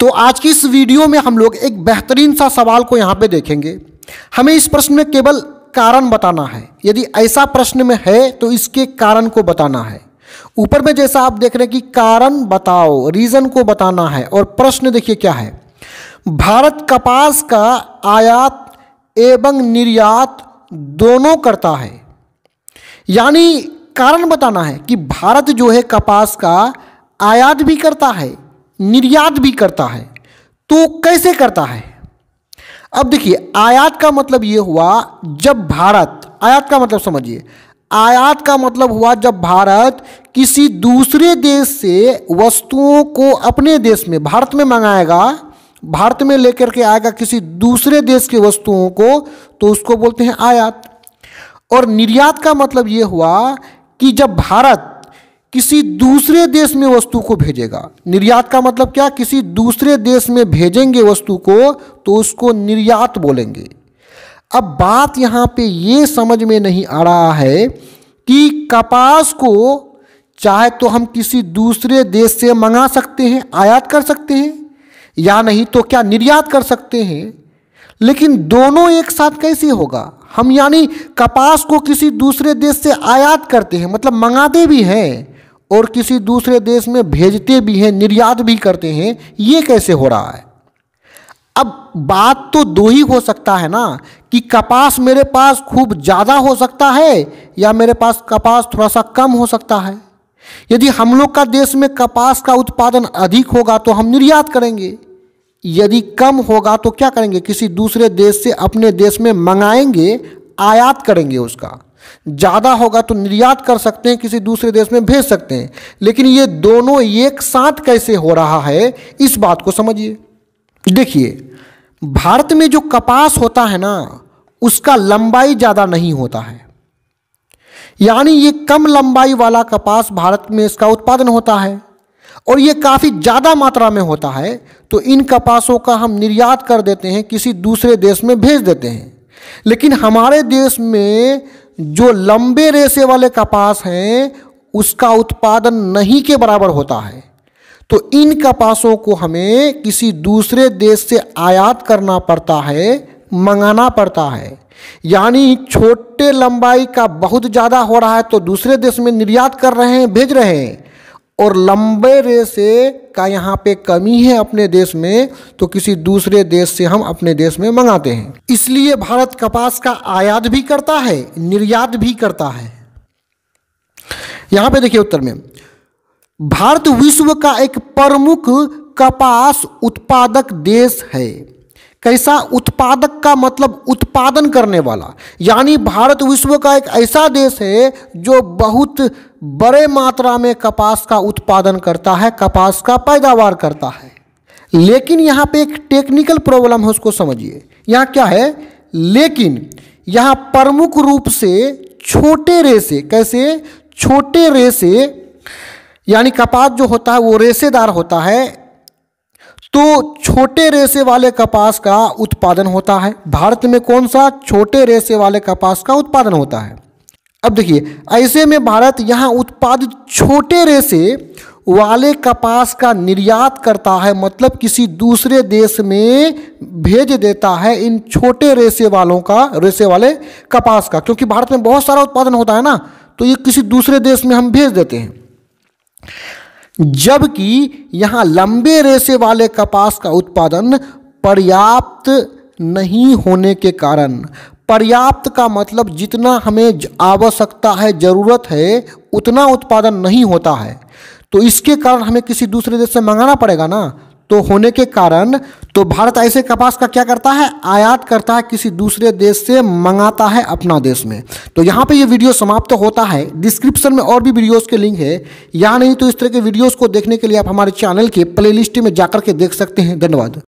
तो आज की इस वीडियो में हम लोग एक बेहतरीन सा सवाल को यहाँ पे देखेंगे हमें इस प्रश्न में केवल कारण बताना है यदि ऐसा प्रश्न में है तो इसके कारण को बताना है ऊपर में जैसा आप देख रहे हैं कि कारण बताओ रीज़न को बताना है और प्रश्न देखिए क्या है भारत कपास का आयात एवं निर्यात दोनों करता है यानी कारण बताना है कि भारत जो है कपास का आयात भी करता है निर्यात भी करता है तो कैसे करता है अब देखिए आयात का मतलब ये हुआ जब भारत आयात का मतलब समझिए आयात का मतलब हुआ जब भारत किसी दूसरे देश से वस्तुओं को अपने देश में भारत में मंगाएगा भारत में लेकर के आएगा किसी दूसरे देश के वस्तुओं को तो उसको बोलते हैं आयात और निर्यात का मतलब ये हुआ कि जब भारत किसी दूसरे देश में वस्तु को भेजेगा निर्यात का मतलब क्या किसी दूसरे देश में भेजेंगे वस्तु को तो उसको निर्यात बोलेंगे अब बात यहाँ पे ये समझ में नहीं आ रहा है कि कपास को चाहे तो हम किसी दूसरे देश से मंगा सकते हैं आयात कर सकते हैं या नहीं तो क्या निर्यात कर सकते हैं लेकिन दोनों एक साथ कैसे होगा हम यानी कपास को किसी दूसरे देश से आयात करते हैं मतलब मंगाते भी हैं और किसी दूसरे देश में भेजते भी हैं निर्यात भी करते हैं ये कैसे हो रहा है अब बात तो दो ही हो सकता है ना कि कपास मेरे पास खूब ज़्यादा हो सकता है या मेरे पास कपास थोड़ा सा कम हो सकता है यदि हम लोग का देश में कपास का उत्पादन अधिक होगा तो हम निर्यात करेंगे यदि कम होगा तो क्या करेंगे किसी दूसरे देश से अपने देश में मंगाएंगे आयात करेंगे उसका ज़्यादा होगा तो निर्यात कर सकते हैं किसी दूसरे देश में भेज सकते हैं लेकिन ये दोनों एक साथ कैसे हो रहा है इस बात को समझिए देखिए भारत में जो कपास होता है ना उसका लंबाई ज़्यादा नहीं होता है यानी ये कम लंबाई वाला कपास भारत में इसका उत्पादन होता है और ये काफ़ी ज़्यादा मात्रा में होता है तो इन कपासों का हम निर्यात कर देते हैं किसी दूसरे देश में भेज देते हैं लेकिन हमारे देश में जो लंबे रेशे वाले कपास हैं उसका उत्पादन नहीं के बराबर होता है तो इन कपासों को हमें किसी दूसरे देश से आयात करना पड़ता है मंगाना पड़ता है यानी छोटे लंबाई का बहुत ज़्यादा हो रहा है तो दूसरे देश में निर्यात कर रहे हैं भेज रहे हैं और लंबे रेसे का यहाँ पे कमी है अपने देश में तो किसी दूसरे देश से हम अपने देश में मंगाते हैं इसलिए भारत कपास का आयात भी करता है निर्यात भी करता है यहाँ पे देखिए उत्तर में भारत विश्व का एक प्रमुख कपास उत्पादक देश है कैसा उत्पादक का मतलब उत्पादन करने वाला यानी भारत विश्व का एक ऐसा देश है जो बहुत बड़े मात्रा में कपास का उत्पादन करता है कपास का पैदावार करता है लेकिन यहाँ पे एक टेक्निकल प्रॉब्लम है उसको समझिए यहाँ क्या है लेकिन यहाँ प्रमुख रूप से छोटे रेसे कैसे छोटे रेसे यानी कपास जो होता है वो रेसेदार होता है तो छोटे रेसे वाले कपास का उत्पादन होता है भारत में कौन सा छोटे रेसे वाले कपास का उत्पादन होता है अब देखिए ऐसे में भारत यहाँ उत्पादित छोटे रेसे वाले कपास का निर्यात करता है मतलब किसी दूसरे देश में भेज देता है इन छोटे रेसे वालों का रेसे वाले कपास का क्योंकि भारत में बहुत सारा उत्पादन होता है ना तो ये किसी दूसरे देश में हम भेज देते हैं जबकि यहाँ लंबे रेसे वाले कपास का उत्पादन पर्याप्त नहीं होने के कारण पर्याप्त का मतलब जितना हमें आवश्यकता है ज़रूरत है उतना उत्पादन नहीं होता है तो इसके कारण हमें किसी दूसरे देश से मंगाना पड़ेगा ना तो होने के कारण तो भारत ऐसे कपास का क्या करता है आयात करता है किसी दूसरे देश से मंगाता है अपना देश में तो यहाँ पे ये वीडियो समाप्त तो होता है डिस्क्रिप्शन में और भी वीडियोस के लिंक है या नहीं तो इस तरह के वीडियोस को देखने के लिए आप हमारे चैनल के प्लेलिस्ट में जाकर के देख सकते हैं धन्यवाद